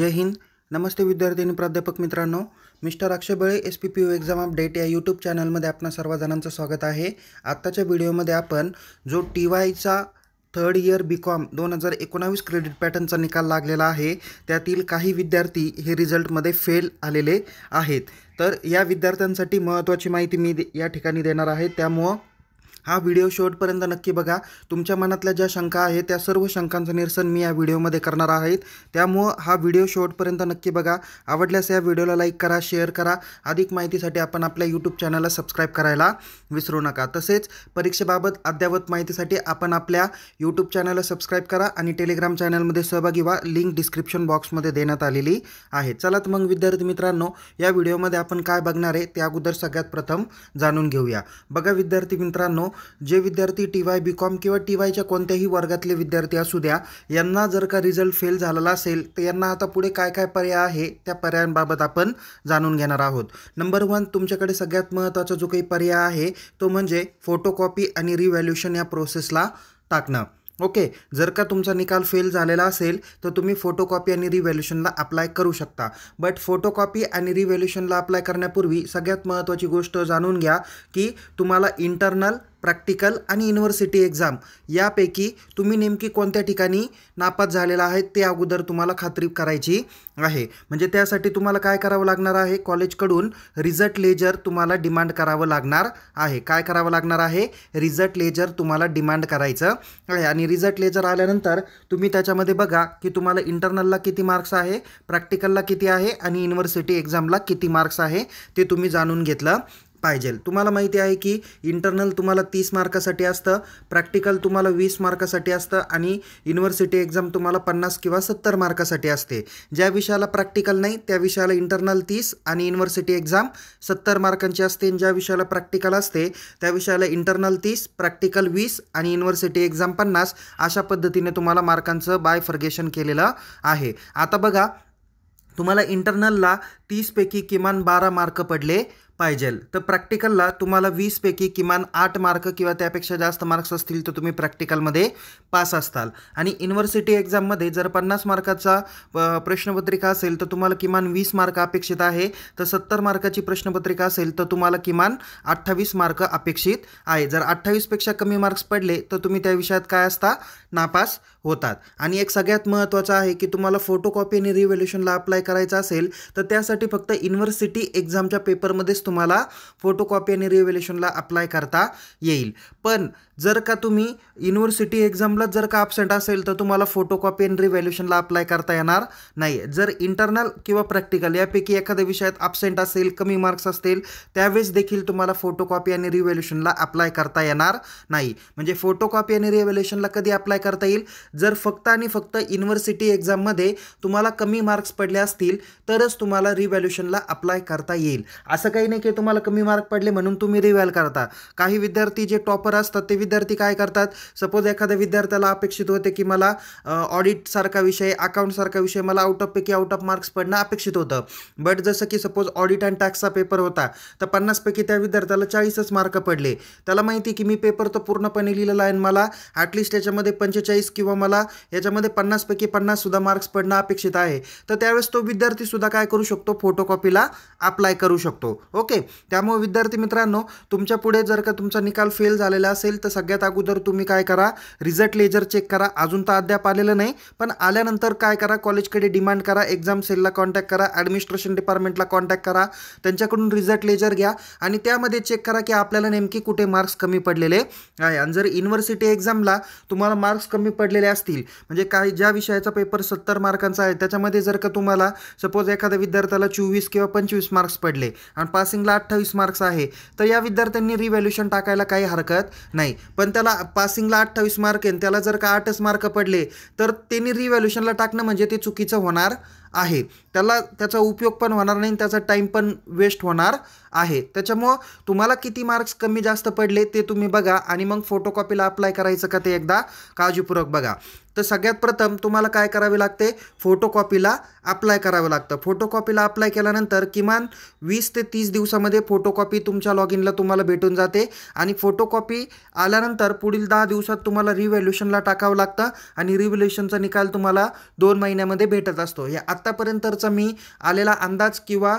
जय हिंद नमस्ते विद्यार्थी आणि प्राध्यापक मित्रांनो mister Akshay Bale S P P U exam update या यूट्यूब चॅनलमध्ये आपणा सर्व स्वागत आहे आत्ताच्या व्हिडिओमध्ये आपण जो टी वायचा थर्ड इयर बी कॉम दोन हजार एकोणावीस क्रेडिट पॅटर्नचा निकाल लागलेला आहे त्यातील काही विद्यार्थी हे रिझल्टमध्ये फेल आलेले आहेत तर या विद्यार्थ्यांसाठी महत्त्वाची माहिती मी या ठिकाणी देणार आहे त्यामुळं हा व्हिडिओ शेवटपर्यंत नक्की बघा तुमच्या मनातल्या ज्या शंका आहेत त्या सर्व शंकांचं निरसन मी या व्हिडिओमध्ये करणार आहेत त्यामुळं हा व्हिडिओ शेवटपर्यंत नक्की बघा आवडल्यास या व्हिडिओला लाईक करा शेअर करा अधिक माहितीसाठी आपण आपल्या यूट्यूब चॅनलला सबस्क्राईब करायला विसरू नका तसेच परीक्षेबाबत अद्ययावत माहितीसाठी आपण आपल्या यूट्यूब चॅनलला सबस्क्राईब करा आणि टेलिग्राम चॅनलमध्ये सहभागी व्हा लिंक डिस्क्रिप्शन बॉक्समध्ये देण्यात आलेली आहे चला मग विद्यार्थी मित्रांनो या व्हिडिओमध्ये आपण काय बघणार आहे त्या अगोदर सगळ्यात प्रथम जाणून घेऊया बघा विद्यार्थी मित्रांनो जे विद्यार्थी टी वाय बी कॉम किंवा टी वायच्या कोणत्याही वर्गातले विद्यार्थी असू द्या यांना जर का रिझल्ट फेल झालेला असेल तर यांना आता पुढे काय काय पर्याय आहे त्या पर्यायांबाबत आपण जाणून घेणार आहोत नंबर वन तुमच्याकडे सगळ्यात महत्त्वाचा जो काही पर्याय आहे तो म्हणजे फोटोकॉपी आणि रिव्हॅल्युशन या प्रोसेसला टाकणं ओके जर का तुमचा निकाल फेल झालेला असेल तर तुम्ही फोटोकॉपी आणि रिव्हॅल्युशनला अप्लाय करू शकता बट फोटोकॉपी आणि रिव्हॅल्युशनला अप्लाय करण्यापूर्वी सगळ्यात महत्त्वाची गोष्ट जाणून घ्या की तुम्हाला इंटरनल प्रॅक्टिकल आणि युनिव्हर्सिटी एक्झाम यापैकी तुम्ही नेमकी कोणत्या ठिकाणी नापास झालेला आहे ते अगोदर तुम्हाला खात्री करायची आहे म्हणजे त्यासाठी तुम्हाला काय करावं लागणार आहे कॉलेजकडून रिझल्ट लेजर तुम्हाला डिमांड करावं लागणार आहे काय करावं लागणार आहे रिझल्ट लेजर तुम्हाला डिमांड करायचं आहे आणि रिझल्ट लेजर आल्यानंतर तुम्ही त्याच्यामध्ये बघा की तुम्हाला इंटरनलला किती मार्क्स आहे प्रॅक्टिकलला किती आहे आणि युनिव्हर्सिटी एक्झामला किती मार्क्स आहे ते तुम्ही जाणून घेतलं पाहिजे तुम्हाला माहिती आहे की इंटरनल तुम्हाला तीस मार्कासाठी असतं प्रॅक्टिकल तुम्हाला वीस मार्कासाठी असतं आणि युनिव्हर्सिटी एक्झाम तुम्हाला पन्नास किंवा सत्तर मार्कासाठी असते ज्या विषयाला प्रॅक्टिकल नाही त्या विषयाला इंटरनल तीस आणि युनिव्हर्सिटी एक्झाम सत्तर मार्कांची असते ज्या विषयाला प्रॅक्टिकल असते त्या विषयाला इंटरनल तीस प्रॅक्टिकल वीस आणि युनिव्हर्सिटी एक्झाम पन्नास अशा पद्धतीने तुम्हाला मार्कांचं बाय फर्गेशन केलेलं आहे आता बघा तुम्हाला इंटरनलला तीसपैकी किमान बारा मार्क पडले पाहिजेल तर प्रॅक्टिकलला तुम्हाला वीसपैकी किमान आठ मार्क किंवा त्यापेक्षा जास्त मार्क्स असतील तर तुम्ही प्रॅक्टिकलमध्ये पास असताल आणि युनिव्हर्सिटी एक्झाममध्ये जर पन्नास मार्काचा प्रश्नपत्रिका असेल तर तुम्हाला किमान वीस मार्क अपेक्षित आहे तर सत्तर मार्काची प्रश्नपत्रिका असेल तर तुम्हाला किमान अठ्ठावीस मार्क अपेक्षित आहे जर अठ्ठावीसपेक्षा कमी मार्क्स पडले तर तुम्ही त्या विषयात काय असता नापास होतात आणि एक सगळ्यात महत्त्वाचं आहे की तुम्हाला फोटोकॉपी आणि रिव्हॅल्युशनला अप्लाय करायचं असेल तर त्यासाठी फक्त युनिव्हर्सिटी एक्झामच्या पेपरमध्येच तुम्हाला फोटोकॉपी आणि रिव्हॅल्युएशनला अप्लाय करता येईल पण जर का तुम्ही युनिव्हर्सिटी एक्झामला जर का ॲबसेंट असेल तर तुम्हाला फोटोकॉपी आणि रिव्हॅल्युएशनला अप्लाय करता येणार नाही जर इंटरनल किंवा प्रॅक्टिकल यापैकी एखाद्या विषयात ॲबसेंट असेल कमी मार्क्स असतील त्यावेळेस देखील तुम्हाला फोटोकॉपी आणि रिव्हॅल्युएशनला अप्लाय करता येणार नाही म्हणजे फोटोकॉपी आणि रिव्हॅल्युएशनला कधी अप्लाय करता येईल जर फक्त आणि फक्त युनिव्हर्सिटी एक्झाममध्ये तुम्हाला कमी मार्क्स पडले असतील तरच तुम्हाला रिव्हॅल्युएशनला अप्लाय करता येईल असं काही नाही की तुम्हाला कमी मार्क पडले म्हणून तुम्ही रिव्हॅल करता काही विद्यार्थी जे टॉपर असतात ते विद्यार्थी काय करतात सपोज एखाद्या विद्यार्थ्याला अपेक्षित होते की मला ऑडिटसारखा विषय अकाउंटसारखा विषय मला आउट ऑफ पैकी आउट ऑफ मार्क्स पडणं अपेक्षित होतं बट जसं की सपोज ऑडिट अँड टॅक्सचा पेपर होता तर पन्नासपैकी त्या विद्यार्थ्याला चाळीसच मार्क पडले त्याला माहिती की मी पेपर तर पूर्णपणे लिहिलेला आहे आणि मला ॲटलिस्ट याच्यामध्ये पंचेचाळीस किंवा मला याच्यामध्ये पन्नासपैकी सुद्धा मार्क्स पडणं अपेक्षित आहे तर त्यावेळेस तो विद्यार्थी सुद्धा काय करू शकतो फोटोकॉपीला अप्लाय करू शकतो ओके त्यामुळे विद्यार्थी मित्रांनो तुमच्या पुढे जर का तुमचा निकाल फेल झालेला असेल तर सगळ्यात अगोदर तुम्ही काय करा रिझल्ट लेजर चेक करा अजून तर अद्याप आलेलं नाही पण आल्यानंतर काय करा कॉलेजकडे डिमांड करा एक्झाम सेलला कॉन्टॅक्ट करा ॲडमिनिस्ट्रेशन डिपार्टमेंटला कॉन्टॅक्ट करा त्यांच्याकडून रिझल्ट लेजर घ्या आणि त्यामध्ये चेक करा की आपल्याला नेमकी कुठे मार्क्स कमी पडलेले आहे आणि जर युनिव्हर्सिटी एक्झामला तुम्हाला मार्क्स कमी पडलेले असतील म्हणजे काही ज्या विषयाचा पेपर सत्तर मार्कांचा आहे त्याच्यामध्ये जर का तुम्हाला सपोज एखाद्या विद्यार्थ्याला चोवीस किंवा पंचवीस मार्क्स पडले आणि पास पासिंगला अठ्ठावीस मार्क्स आहे तर या विद्यार्थ्यांनी रिव्हॅल्युशन टाकायला काही हरकत नाही पण त्याला पासिंगला अठ्ठावीस मार्क आहे त्याला जर का आठच मार्क पडले तर त्यांनी रिव्हॅल्युशनला टाकणं म्हणजे ते चुकीचं होणार आहे त्याला त्याचा उपयोग पण होणार नाही त्याचा टाईम पण वेस्ट होणार आहे त्याच्यामुळं तुम्हाला किती मार्क्स कमी जास्त पडले ते तुम्ही बघा आणि मग फोटोकॉपीला अप्लाय करायचं का ते एकदा काळजीपूर्वक बघा तर सगळ्यात प्रथम तुम्हाला काय करावे लागते फोटोकॉपीला अप्लाय करावं लागतं फोटोकॉपीला अप्लाय केल्यानंतर किमान वीस ते तीस दिवसामध्ये फोटोकॉपी तुमच्या लॉग इनला तुम्हाला भेटून जाते आणि फोटोकॉपी आल्यानंतर पुढील दहा दिवसात तुम्हाला रिव्हॅल्युशनला टाकावं लागतं आणि रिव्हॅल्युशनचा निकाल तुम्हाला दोन महिन्यामध्ये भेटत असतो हे आत्तापर्यंतचा मी आलेला अंदाज किंवा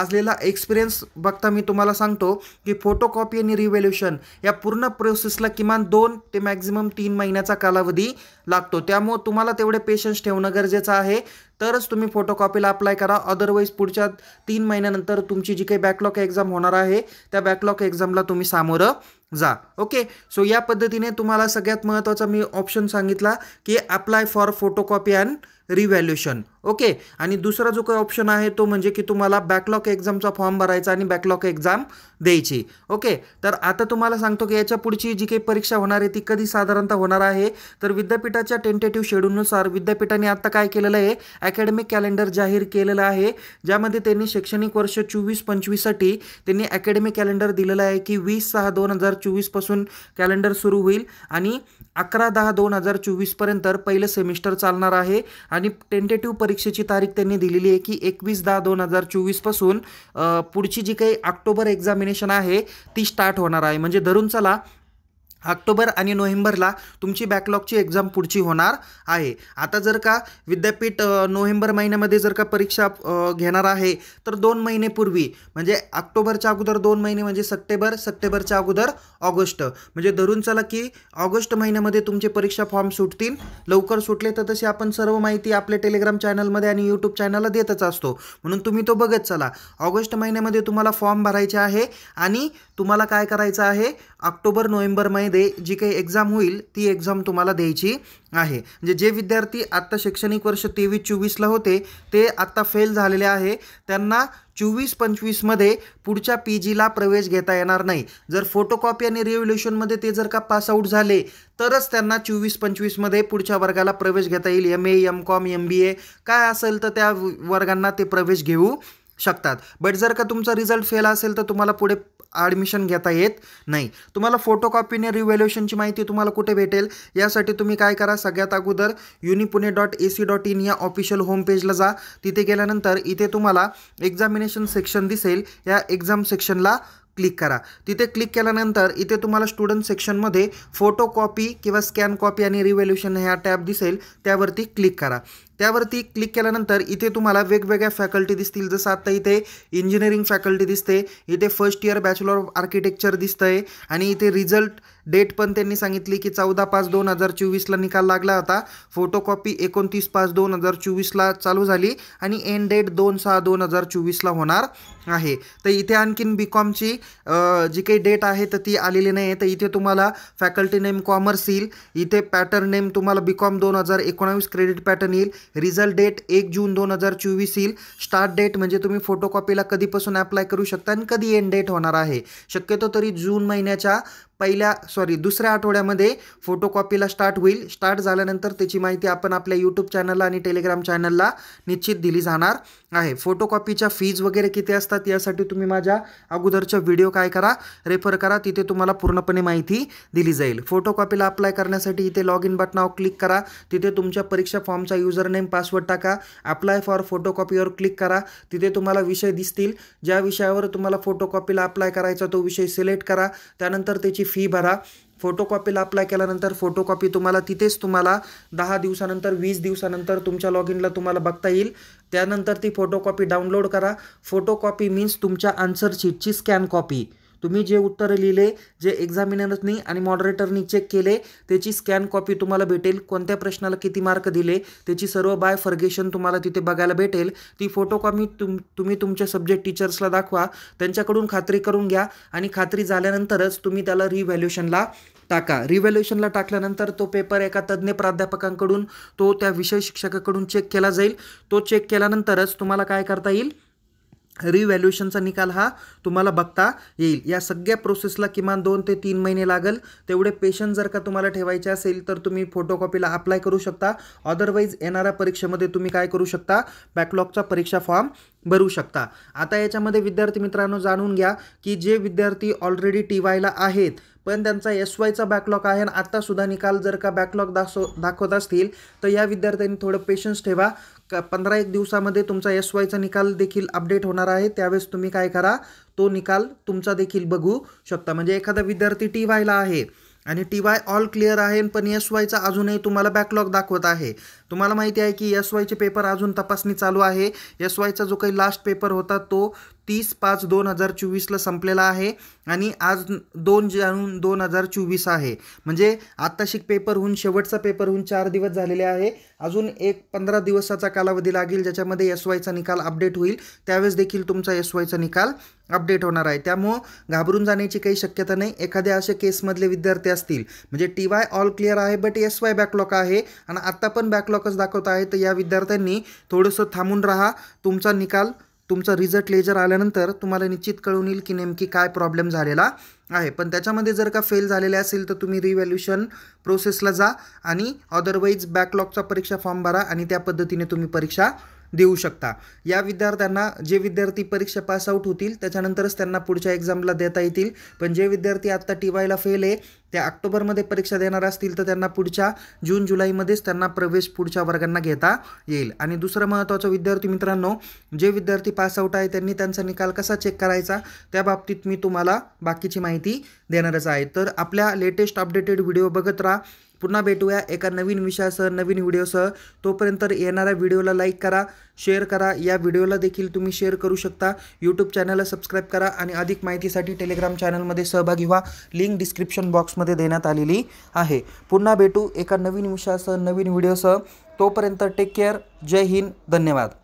आजलेला एक्सपिरियन्स बघता मी तुम्हाला सांगतो की फोटोकॉपी आणि रिव्हॅल्युशन या पूर्ण प्रोसेसला किमान दोन ते मॅक्झिमम तीन महिन्याचा कालावधी लागतो त्यामुळं तुम्हाला तेवढे पेशन्स ठेवणं गरजेचं आहे तरच तुम्ही फोटोकॉपीला अप्लाय करा अदरवाईज पुढच्या तीन महिन्यानंतर तुमची जी काही बॅकलॉग एक्झाम होणार आहे त्या बॅकलॉग एक्झामला तुम्ही सामोरं जा ओके सो या पद्धतीने तुम्हाला सगळ्यात महत्त्वाचा मी ऑप्शन सांगितला की apply for photocopy and revaluation okay आणि दुसरा जो काही ऑप्शन आहे तो म्हणजे की तुम्हाला बॅकलॉग एक्झामचा फॉर्म भरायचा आणि बॅकलॉग एक्झाम द्यायची ओके तर आता तुम्हाला सांगतो की याच्या पुढची जी काही परीक्षा होणार आहे ती कधी साधारणतः होणार आहे तर विद्यापीठाच्या टेंटेटिव्ह शेड्यूलनुसार विद्यापीठाने आता काय केलेलं आहे अकॅडमिक कॅलेंडर जाहीर केलेलं आहे ज्यामध्ये त्यांनी शैक्षणिक वर्ष चोवीस पंचवीससाठी त्यांनी अकॅडमिक कॅलेंडर दिलेलं आहे की वीस सहा दोन हजार चोवीसपासून कॅलेंडर सुरू होईल आणि अकरा दहा दोन हजार चोवीसपर्यंत पहिलं सेमिस्टर चालणार आहे आणि टेंटेटिव्ह परीक्षेची तारीख त्यांनी दिलेली आहे की एकवीस दहा दोन हजार चोवीसपासून पुढची जी काही ऑक्टोबर एक्झामिनेशन आहे ती स्टार्ट होणार आहे म्हणजे धरून चला ऑक्टोबर आणि नोव्हेंबरला तुमची बॅकलॉगची एक्झाम पुढची होणार आहे आता जर का विद्यापीठ नोव्हेंबर महिन्यामध्ये जर का परीक्षा घेणार आहे तर दोन महिनेपूर्वी म्हणजे ऑक्टोबरच्या अगोदर दोन महिने म्हणजे सप्टेंबर सप्टेंबरच्या अगोदर ऑगस्ट म्हणजे धरून चला की ऑगस्ट महिन्यामध्ये तुमचे परीक्षा फॉर्म सुटतील लवकर सुटले तर तशी आपण सर्व माहिती आपल्या टेलिग्राम चॅनलमध्ये आणि यूट्यूब चॅनलला देतच असतो म्हणून तुम्ही तो बघत चला ऑगस्ट महिन्यामध्ये तुम्हाला फॉर्म भरायचे आहे आणि तुम्हाला काय करायचं आहे ऑक्टोबर नोव्हेंबर महिन्या मध्ये जी काही एक्झाम होईल ती एक्झाम तुम्हाला द्यायची आहे म्हणजे जे विद्यार्थी आत्ता शैक्षणिक वर्ष तेवीस चोवीसला होते ते आत्ता फेल झालेले आहे त्यांना चोवीस पंचवीसमध्ये पुढच्या पी जीला प्रवेश घेता येणार नाही जर फोटोकॉपी आणि रिव्हल्युशनमध्ये ते जर का पासआउट झाले तरच त्यांना चोवीस पंचवीसमध्ये पुढच्या वर्गाला प्रवेश घेता येईल M A M com M B A काय असेल तर त्या वर्गांना ते प्रवेश घेऊ शकतात बट जर का तुमचा रिझल्ट फेल असेल तर तुम्हाला पुढे ॲडमिशन घेता येत नाही तुम्हाला फोटोकॉपीने रिव्हॅल्युएशनची माहिती तुम्हाला कुठे भेटेल यासाठी तुम्ही काय करा सगळ्यात अगोदर युनिपुणे dot A C dot in या ऑफिशियल होमपेजला जा तिथे गेल्यानंतर इथे तुम्हाला एक्झामिनेशन सेक्शन दिसेल या एक्झाम सेक्शनला क्लिक करा तिथे क्लिक केल्यानंतर इथे तुम्हाला स्टुडंट सेक्शनमध्ये फोटो कॉपी किंवा स्कॅन कॉपी आणि रिव्हॅल्युशन ह्या टॅब दिसेल त्यावरती क्लिक करा त्यावरती क्लिक केल्यानंतर इथे तुम्हाला वेगवेगळ्या फॅकल्टी दिसतील जसं आत्ता इथे इंजिनिअरिंग फॅकल्टी दिसते इथे first year bachelor of architecture आहे आणि इथे रिझल्ट डेट पण त्यांनी सांगितली की चौदा पाच दोन हजार चोवीसला निकाल लागला होता फोटोकॉपी एकोणतीस पाच दोन हजार चोवीसला चालू झाली आणि एन डेट दोन सहा दोन हजार चोवीसला होणार आहे तर इथे आणखीन बी कॉमची जी काही डेट आहे तर ती आलेली नाही आहे तर इथे तुम्हाला फॅकल्टी नेम कॉमर्स येईल इथे पॅटर्न नेम तुम्हाला बी कॉम दोन हजार एकोणावीस क्रेडिट पॅटर्न येईल रिझल्ट डेट एक जून दोन हजार चोवीस येईल स्टार्ट डेट म्हणजे तुम्ही फोटोकॉपीला कधीपासून अप्लाय करू शकता आणि कधी एंड डेट होणार आहे शक्यतो तरी जून महिन्याच्या पहिल्या सॉरी दुसऱ्या आठवड्यामध्ये फोटोकॉपीला स्टार्ट होईल स्टार्ट झाल्यानंतर त्याची माहिती आपण आपल्या यूट्यूब चॅनलला आणि टेलिग्राम चॅनलला निश्चित दिली जाणार आहे फोटोकॉपीच्या फीज वगैरे किती असतात यासाठी तुम्ही माझ्या अगोदरच्या व्हिडिओ काय करा रेफर करा तिथे तुम्हाला पूर्णपणे माहिती दिली जाईल फोटोकॉपीला अप्लाय करण्यासाठी इथे लॉग इन बटनावर क्लिक करा तिथे तुमच्या परीक्षा फॉर्मचा युजर नेम पासवर्ड टाका अप्लाय फॉर फोटोकॉपीवर क्लिक करा तिथे तुम्हाला विषय दिसतील ज्या विषयावर तुम्हाला फोटोकॉपीला अप्लाय करायचा तो विषय सिलेक्ट करा त्यानंतर त्याची फी भरा फोटोकॉपीला अप्लाय केल्यानंतर फोटोकॉपी तुम्हाला तिथेच तुम्हाला दहा दिवसानंतर वीस दिवसानंतर तुमच्या लॉग इनला तुम्हाला बघता येईल त्यानंतर ती फोटोकॉपी डाउनलोड करा फोटोकॉपी मीन्स तुमच्या शीटची स्कॅन कॉपी तुम्ही जे उत्तर लिहिले जे एक्झामिनरनी आणि मॉडरेटरनी चेक केले त्याची स्कॅन कॉपी तुम्हाला भेटेल कोणत्या प्रश्नाला किती मार्क दिले त्याची सर्व बाय फर्गेशन तुम्हाला तिथे बघायला भेटेल ती फोटोकॉपी तुम तुम्ही तुमच्या सब्जेक्ट टीचर्सला दाखवा त्यांच्याकडून खात्री करून घ्या आणि खात्री झाल्यानंतरच तुम्ही त्याला रिव्हॅल्युएशनला टाका रिव्हॅल्युएशनला टाकल्यानंतर तो पेपर एका तज्ज्ञ प्राध्यापकांकडून तो त्या विषय शिक्षकाकडून चेक केला जाईल तो चेक केल्यानंतरच तुम्हाला काय करता येईल रिव्हॅल्युएशनचा निकाल हा तुम्हाला बघता येईल या सगळ्या प्रोसेसला किमान दोन ते तीन महिने लागल तेवढे पेशंट जर का तुम्हाला ठेवायचे असेल तर तुम्ही फोटोकॉपीला अप्लाय करू शकता अदरवाईज येणाऱ्या परीक्षेमध्ये तुम्ही काय करू शकता बॅकलॉगचा परीक्षा फॉर्म भरू शकता आता याच्यामध्ये विद्यार्थी मित्रांनो जाणून घ्या की जे विद्यार्थी ऑलरेडी टी वायला आहेत पण त्यांचा एस वायचा बॅकलॉग आहे आणि आत्तासुद्धा निकाल जर का बॅकलॉग दाखव दाखवत असतील तर या विद्यार्थ्यांनी थोडं पेशन्स ठेवा का पंधरा एक दिवसामध्ये तुमचा एस वायचा निकाल देखील अपडेट होणार आहे त्यावेळेस तुम्ही काय करा तो निकाल तुमचा देखील बघू शकता म्हणजे एखादा विद्यार्थी टी वायला आहे आणि टी वाय ऑल क्लिअर आहे पण एस वायचा अजूनही तुम्हाला बॅकलॉग दाखवत आहे तुम्हाला माहिती आहे की एस वायचे पेपर अजून तपासणी चालू आहे एस वायचा जो काही लास्ट पेपर होता तो तीस पाच दोन हजार चोवीसला संपलेला आहे आणि आज दोन जाणून दोन हजार चोवीस आहे म्हणजे पेपर पेपरहून शेवटचा पेपरहून चार दिवस झालेले आहे अजून एक पंधरा दिवसाचा कालावधी लागेल ज्याच्यामध्ये एस वायचा निकाल अपडेट होईल त्यावेळेस देखील तुमचा एस वायचा निकाल अपडेट होणार आहे त्यामुळं घाबरून जाण्याची काही शक्यता नाही एखाद्या असे केसमधले विद्यार्थी असतील म्हणजे टी वाय ऑल क्लिअर आहे बट एस वाय बॅकलॉक आहे आणि आत्ता पण बॅकलॉकच दाखवत आहे तर या विद्यार्थ्यांनी थोडंसं थांबून राहा तुमचा निकाल तुमचा रिझल्ट लेजर आल्यानंतर तुम्हाला निश्चित कळून येईल की नेमकी काय प्रॉब्लेम झालेला आहे पण त्याच्यामध्ये जर का फेल झालेले असेल तर तुम्ही रिव्हॅल्युशन प्रोसेसला जा आणि अदरवाईज बॅकलॉगचा परीक्षा फॉर्म भरा आणि त्या पद्धतीने तुम्ही परीक्षा देऊ शकता या विद्यार्थ्यांना जे विद्यार्थी परीक्षा पास आऊट होतील त्याच्यानंतरच त्यांना पुढच्या एक्झामला देता येतील पण जे विद्यार्थी आत्ता टी वायला फेल आहे त्या ऑक्टोबरमध्ये परीक्षा देणार असतील तर त्यांना पुढच्या जून जुलैमध्येच त्यांना प्रवेश पुढच्या वर्गांना घेता येईल आणि दुसरं महत्त्वाचं विद्यार्थी मित्रांनो जे विद्यार्थी पास आऊट आहे त्यांनी त्यांचा निकाल कसा चेक करायचा त्या बाबतीत मी तुम्हाला बाकीची माहिती देणारच आहे तर आपल्या लेटेस्ट अपडेटेड व्हिडिओ बघत राहा पुन्हा भेटूया एका नवीन विषयासह नवीन व्हिडिओसह तोपर्यंत येणाऱ्या व्हिडिओला लाईक करा शेअर करा या व्हिडिओला देखील तुम्ही शेअर करू शकता यूट्यूब चॅनलला सबस्क्राईब करा आणि अधिक माहितीसाठी टेलिग्राम चॅनलमध्ये सहभागी व्हा लिंक डिस्क्रिप्शन बॉक्समध्ये देण्यात आलेली आहे पुन्हा भेटू एका नवीन विषयासह नवीन व्हिडिओसह तोपर्यंत टेक केअर जय हिंद धन्यवाद